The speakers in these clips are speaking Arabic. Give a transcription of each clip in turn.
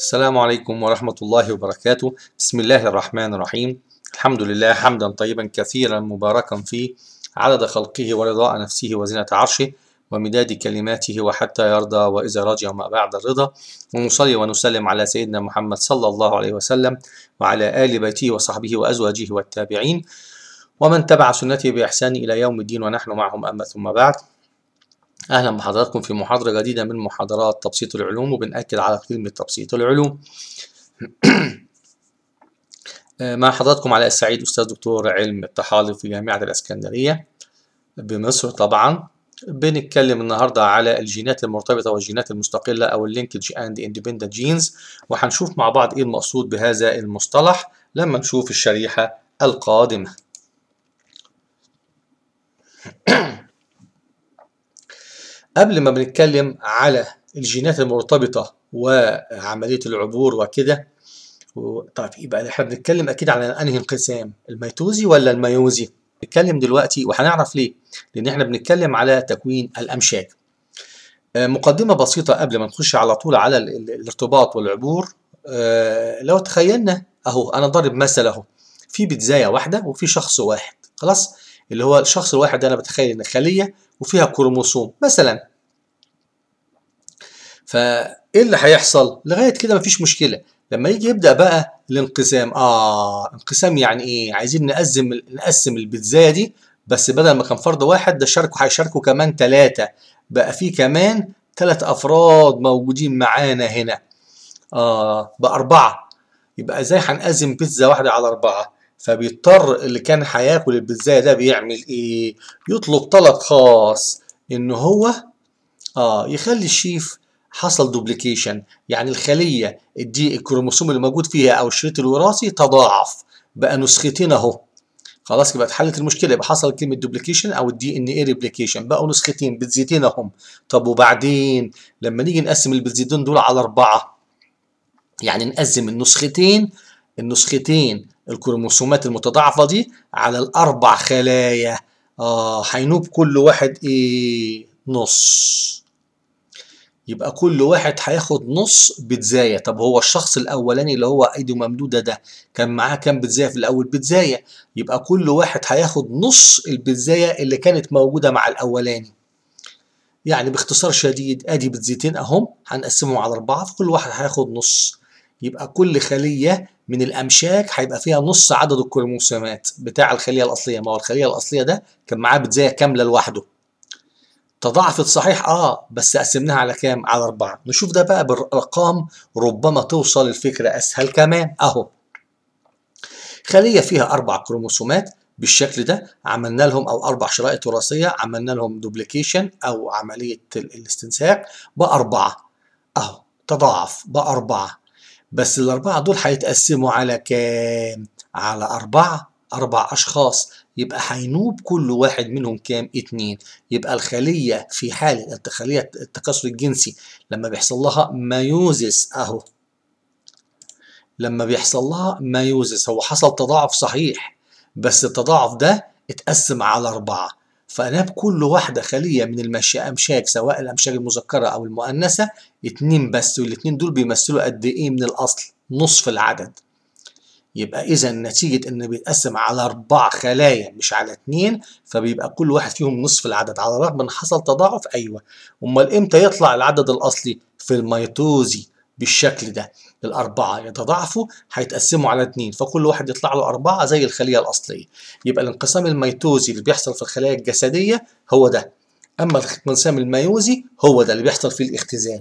السلام عليكم ورحمة الله وبركاته بسم الله الرحمن الرحيم الحمد لله حمدا طيبا كثيرا مباركا فيه عدد خلقه ورضاء نفسه وزنة عرشه ومداد كلماته وحتى يرضى وإذا رجع ما بعد الرضا ونصلي ونسلم على سيدنا محمد صلى الله عليه وسلم وعلى آل بيته وصحبه وأزواجه والتابعين ومن تبع سنته بإحسان إلى يوم الدين ونحن معهم أما ثم بعد أهلا بحضراتكم في محاضرة جديدة من محاضرات تبسيط العلوم وبنأكد على كلمة تبسيط العلوم آه، مع حضراتكم علاء السعيد أستاذ دكتور علم الطحالب في جامعة الإسكندرية بمصر طبعا بنتكلم النهاردة على الجينات المرتبطة والجينات المستقلة أو اللينكج أند اندبندنت جينز وهنشوف مع بعض إيه المقصود بهذا المصطلح لما نشوف الشريحة القادمة قبل ما بنتكلم على الجينات المرتبطة وعملية العبور وكده طيب يبقى احنا بنتكلم اكيد على انهي انقسام الميتوزي ولا الميوزي نتكلم دلوقتي وهنعرف ليه لان احنا بنتكلم على تكوين الامشاج آه، مقدمة بسيطة قبل ما نخش على طول على الارتباط والعبور آه، لو تخيلنا اهو انا ضارب مثل اهو في بيتزاية واحدة وفي شخص واحد خلاص اللي هو الشخص الواحد ده انا بتخيل ان خلية وفيها كروموسوم مثلا فايه اللي هيحصل لغايه كده مفيش مشكله لما يجي يبدا بقى الانقسام اه انقسام يعني ايه عايزين نقسم نقسم البيتزايه دي بس بدل ما كان فرد واحد ده شاركوا هيشاركوا كمان ثلاثه بقى في كمان ثلاث افراد موجودين معانا هنا اه باربعه يبقى ازاي هنقسم بيتزا واحده على اربعه فبيضطر اللي كان هياكل البيتزا ده بيعمل ايه يطلب طلب خاص ان هو اه يخلي الشيف حصل دوبليكيشن يعني الخلية الدي الكروموسوم اللي موجود فيها او الشريط الوراثي تضاعف بقى نسختين اهو خلاص يبقى اتحلت المشكله يبقى حصل كلمه دوبليكيشن او الدي ان اي ريبليكيشن بقوا نسختين بتزيدين اهم طب وبعدين لما نيجي نقسم البتزيدين دول على اربعه يعني نقسم النسختين النسختين الكروموسومات المتضاعفة دي على الأربع خلايا آه هينوب كل واحد إيه نص يبقى كل واحد هياخد نص بتزاية طب هو الشخص الأولاني اللي هو إيده ممدودة ده كان معاه كام بتزاية في الأول بتزاية يبقى كل واحد هياخد نص البتزاية اللي كانت موجودة مع الأولاني يعني باختصار شديد ادي بتزيتين اهم هنقسمهم على اربعه فكل واحد هياخد نص يبقى كل خليه من الامشاك هيبقى فيها نص عدد الكروموسومات بتاع الخليه الاصليه ما هو الخليه الاصليه ده كان معاه بتزايا كامله لوحده تضاعفت صحيح اه بس قسمناها على كام على أربعة نشوف ده بقى بالارقام ربما توصل الفكرة اسهل كمان اهو خلية فيها اربع كروموسومات بالشكل ده عملنا لهم او اربع شرائط وراثية عملنا لهم دوبليكيشن او عملية الاستنساخ باربعة اهو تضاعف باربعة بس الأربعة دول هيتقسموا على كام؟ على أربعة أربع أشخاص يبقى هينوب كل واحد منهم كام؟ اتنين يبقى الخلية في حالة الخلية التكاثر الجنسي لما بيحصل لها مايوزس أهو لما بيحصل لها مايوزس هو حصل تضاعف صحيح بس التضاعف ده اتقسم على أربعة فانا كل واحدة خلية من المشا... أمشاك سواء الأمشاك المذكرة أو المؤنثة اتنين بس والاتنين دول بيمثلوا قد إيه من الأصل نصف العدد يبقى إذا نتيجة إن بيتقسم على أربع خلايا مش على اتنين فبيبقى كل واحد فيهم نصف العدد على الرغم إن حصل تضاعف أيوه أمال إمتى يطلع العدد الأصلي في الميتوزي بالشكل ده الأربعة يتضاعفوا هيتقسموا على اتنين فكل واحد يطلع له أربعة زي الخلية الأصلية يبقى الانقسام الميتوزي اللي بيحصل في الخلايا الجسدية هو ده أما الانقسام الميوزي هو ده اللي بيحصل في الاختزال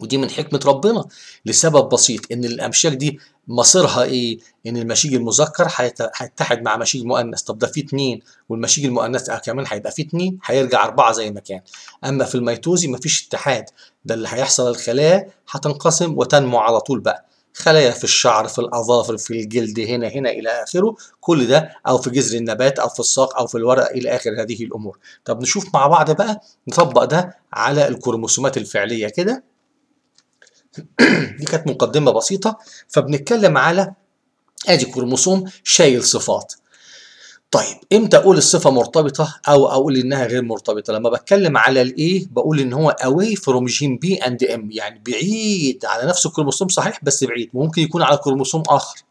ودي من حكمة ربنا لسبب بسيط إن الأمشاك دي مصيرها ايه؟ ان المشيج المذكر هيتحد مع مشيج مؤنث، طب ده فيه اتنين والمشيج المؤنث كمان هيبقى فيه اتنين هيرجع اربعه زي ما كان، اما في الميتوزي مفيش اتحاد، ده اللي هيحصل الخلايا هتنقسم وتنمو على طول بقى، خلايا في الشعر في الاظافر في الجلد هنا هنا الى اخره كل ده او في جذر النبات او في الساق او في الورق الى اخر هذه الامور طب نشوف مع بعض بقى نطبق ده على الكروموسومات الفعليه كده دي كانت مقدمة بسيطة فبنتكلم على ادي كروموسوم شايل صفات طيب امتى اقول الصفه مرتبطه او اقول انها غير مرتبطه لما بتكلم على الايه بقول ان هو اواي فروم جين بي اند ام يعني بعيد على نفس الكروموسوم صحيح بس بعيد ممكن يكون على كروموسوم اخر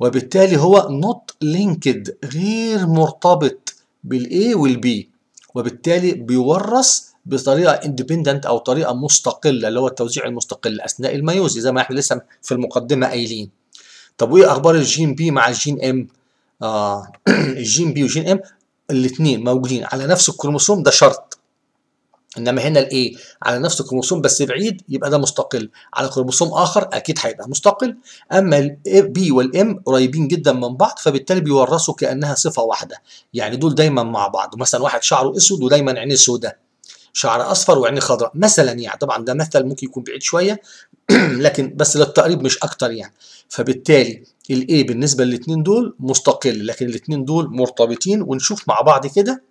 وبالتالي هو نوت لينكد غير مرتبط بالA والبي وبالتالي بيورث بطريقه اندبندنت او طريقه مستقله اللي هو التوزيع المستقل اثناء الميوز زي ما احنا لسه في المقدمه قايلين طب وايه اخبار الجين بي مع الجين ام آه الجين بي وجين ام الاثنين موجودين على نفس الكروموسوم ده شرط انما هنا الايه على نفس الكروموسوم بس بعيد يبقى ده مستقل على كروموسوم اخر اكيد هيبقى مستقل اما البي والام قريبين جدا من بعض فبالتالي بيورثوا كانها صفه واحده يعني دول دايما مع بعض مثلا واحد شعره اسود ودايما عينيه سوده شعر اصفر وعيني خضراء مثلا يعني طبعا ده مثل ممكن يكون بعيد شويه لكن بس للتقريب مش اكتر يعني فبالتالي الايه بالنسبه للاثنين دول مستقل لكن الاثنين دول مرتبطين ونشوف مع بعض كده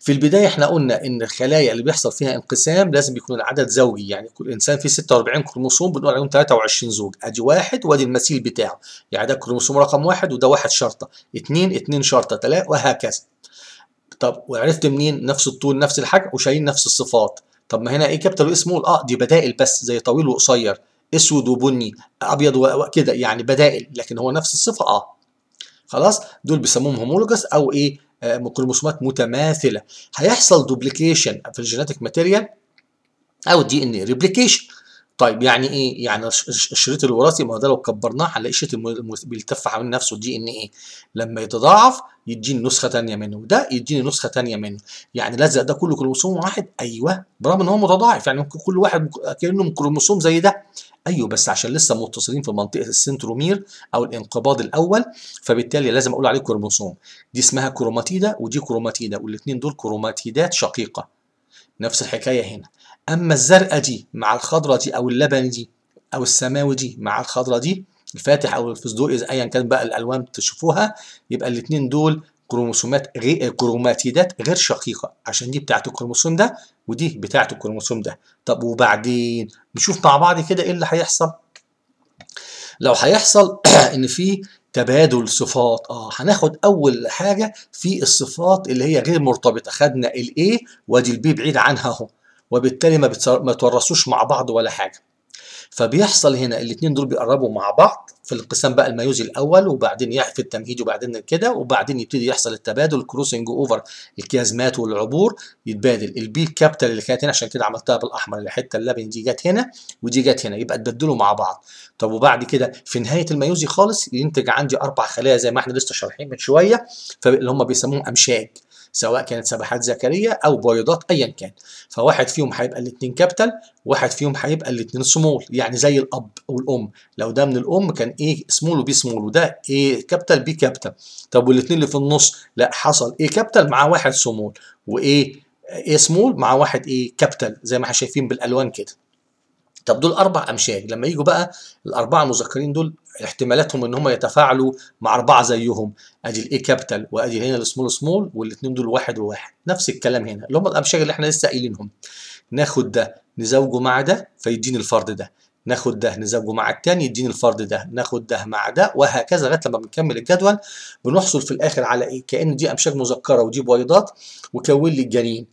في البداية احنا قلنا ان الخلايا اللي بيحصل فيها انقسام لازم يكون العدد زوجي يعني كل انسان فيه 46 كروموسوم بنقول عليهم 23 زوج ادي واحد وادي المثيل بتاعه يعني ده كروموسوم رقم واحد وده واحد شرطة اثنين اثنين شرطة ثلاثة وهكذا طب وعرفت منين نفس الطول نفس الحجم وشايلين نفس الصفات طب ما هنا ايه كابيتال وايه اه دي بدائل بس زي طويل وقصير اسود وبني ابيض وكده يعني بدائل لكن هو نفس الصفه اه خلاص دول بيسموهم هومولوجس او ايه آه كروموسومات متماثله هيحصل دوبليكيشن في الجينيتك ماتيريال او دي ان ريبليكيشن طيب يعني ايه يعني الشريط الوراثي ما هو ده لو كبرناه هنلاقي الشريط بيلتف حوالين نفسه الدي ان ايه لما يتضاعف يديني نسخه ثانيه منه وده يديني نسخه ثانيه منه يعني لزق ده كله كروموسوم واحد ايوه برغم ان هو متضاعف يعني ممكن كل واحد كانه كروموسوم زي ده ايوه بس عشان لسه متصلين في منطقه السنترومير او الانقباض الاول فبالتالي لازم اقول عليه كروموسوم دي اسمها كروماتيدا ودي كروماتيدا والاثنين دول كروماتيدات شقيقه نفس الحكاية هنا أما الزرقاء دي مع الخضرة دي أو اللبن دي أو السماوي دي مع الخضرة دي الفاتح أو الفسدق إذا أيا كان بقى الألوان تشوفوها يبقى الاتنين دول كروموسومات غير كروماتيدات غير شقيقة عشان دي بتاعت الكروموسوم ده ودي بتاعت الكروموسوم ده طب وبعدين نشوف مع بعض كده إيه اللي هيحصل لو هيحصل إن في تبادل صفات اه هناخد اول حاجه في الصفات اللي هي غير مرتبطه خدنا الاي وادي البي بعيد عنها اهو وبالتالي ما, بتورثوش مع بعض ولا حاجه فبيحصل هنا الاتنين دول بيقربوا مع بعض في الانقسام بقى المايوزي الاول وبعدين في التمهيد وبعدين كده وبعدين يبتدي يحصل التبادل الكروسنج اوفر الكيازمات والعبور يتبادل البي الكابيتال اللي كانت هنا عشان كده عملتها بالاحمر الحته اللبن دي جت هنا ودي جت هنا يبقى تبدلوا مع بعض طب وبعد كده في نهايه المايوزي خالص ينتج عندي اربع خلايا زي ما احنا لسه شارحين من شويه فاللي هم بيسموهم امشاج سواء كانت سباحات ذكريه او بويضات ايا كان فواحد فيهم هيبقى الاثنين كابيتال واحد فيهم هيبقى الاثنين سمول يعني زي الاب والام لو ده من الام كان ايه سمول وبي سمول وده ايه كابيتال بي كابيتال طب والاثنين اللي في النص لا حصل ايه كابيتال مع واحد سمول وايه ايه سمول مع واحد ايه كابيتال زي ما احنا شايفين بالالوان كده طب دول اربع امشاج لما يجوا بقى الاربعه المذكرين دول احتمالاتهم ان هم يتفاعلوا مع اربعه زيهم ادي الاي كابيتال وادي هنا السمول سمول والاثنين دول واحد وواحد نفس الكلام هنا اللي هم الامشاج اللي احنا لسه قايلينهم ناخد ده نزوجه مع ده فيديني الفرد ده ناخد ده نزوجه مع الثاني يديني الفرد ده ناخد ده مع ده وهكذا لغايه لما بنكمل الجدول بنحصل في الاخر على ايه كان دي امشاج مذكره ودي بويضات وكون لي الجنين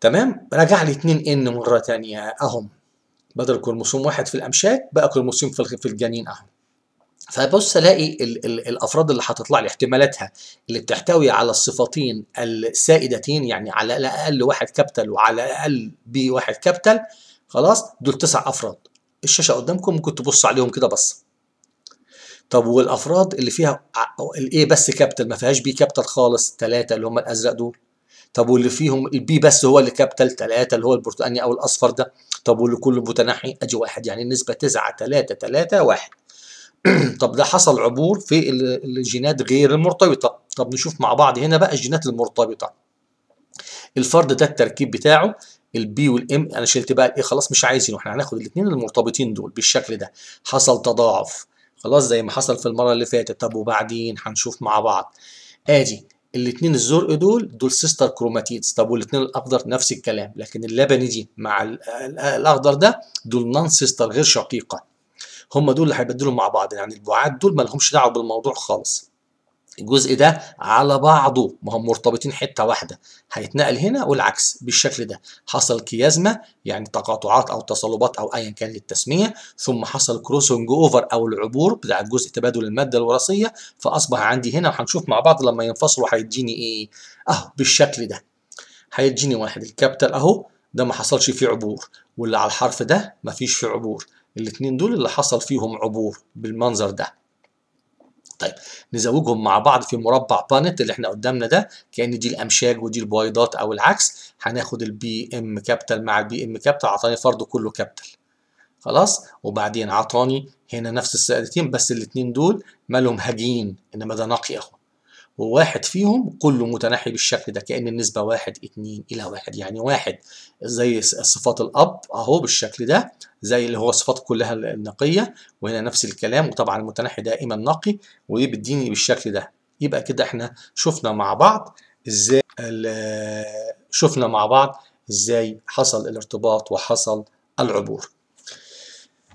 تمام راجع لي 2 ان مره ثانيه اهم بدل كروموسوم واحد في الامشاك بقى كروموسوم في الجنين اهو فبص الاقي الافراد اللي هتطلع لي احتمالاتها اللي بتحتوي على الصفتين السائدتين يعني على الاقل واحد كابيتال وعلى الاقل بي واحد كابيتال خلاص دول تسع افراد الشاشه قدامكم ممكن تبص عليهم كده بس طب والافراد اللي فيها الايه بس كابيتال ما فيهاش بي كابيتال خالص ثلاثه اللي هم الازرق دول طب واللي فيهم البي بس هو اللي كابيتال 3 اللي هو البرتقاني او الاصفر ده طب واللي كله متناحي ادي واحد يعني النسبه 9 3 3 1 طب ده حصل عبور في الجينات غير المرتبطه طب نشوف مع بعض هنا بقى الجينات المرتبطه الفرد ده التركيب بتاعه البي والام انا شلت بقى الايه خلاص مش عايزينه احنا هناخد الاثنين المرتبطين دول بالشكل ده حصل تضاعف خلاص زي ما حصل في المره اللي فاتت طب وبعدين هنشوف مع بعض ادي الاثنين الزرق دول دول سيستر كروماتيدز طب والاثنين الاخضر نفس الكلام لكن اللبني دي مع الاخضر ده دول نان سيستر غير شقيقه هم دول اللي هيبدلوا مع بعض يعني البعاد دول ما لهمش دعوه بالموضوع خالص الجزء ده على بعضه ما هم مرتبطين حته واحده هيتنقل هنا والعكس بالشكل ده حصل كيازما يعني تقاطعات او تصلبات او ايا كان للتسميه ثم حصل كروسنج اوفر او العبور بتاع الجزء تبادل الماده الوراثيه فاصبح عندي هنا وهنشوف مع بعض لما ينفصلوا هيديني ايه اهو بالشكل ده هيديني واحد الكابيتال اهو ده ما حصلش فيه عبور واللي على الحرف ده ما فيش فيه عبور الاثنين دول اللي حصل فيهم عبور بالمنظر ده طيب نزوجهم مع بعض في مربع بانت اللي احنا قدامنا ده كأن دي الأمشاج ودي البويضات أو العكس هناخد البي ام كابيتال مع البي ام كابيتال عطاني فرض كله كابيتال خلاص وبعدين عطاني هنا نفس السائلتين بس الاتنين دول مالهم هجين انما ده نقي اهو وواحد فيهم كله متناحي بالشكل ده كأن النسبة واحد اتنين إلى واحد يعني واحد زي صفات الأب أهو بالشكل ده زي اللي هو صفات كلها النقية وهنا نفس الكلام وطبعا المتناحي دائما نقي ودي بتديني بالشكل ده يبقى كده احنا شفنا مع بعض ازاي شفنا مع بعض ازاي حصل الارتباط وحصل العبور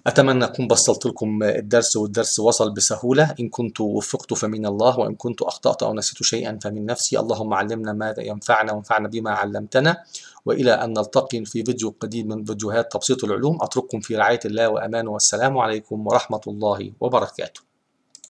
أتمنى أكون بسطت لكم الدرس والدرس وصل بسهولة إن كنت وفقت فمن الله وإن كنت أخطأت أو نسيت شيئا فمن نفسي اللهم علمنا ما ينفعنا وانفعنا بما علمتنا وإلى أن نلتقي في فيديو جديد من فيديوهات تبسيط العلوم أترككم في رعاية الله وأمانه والسلام عليكم ورحمة الله وبركاته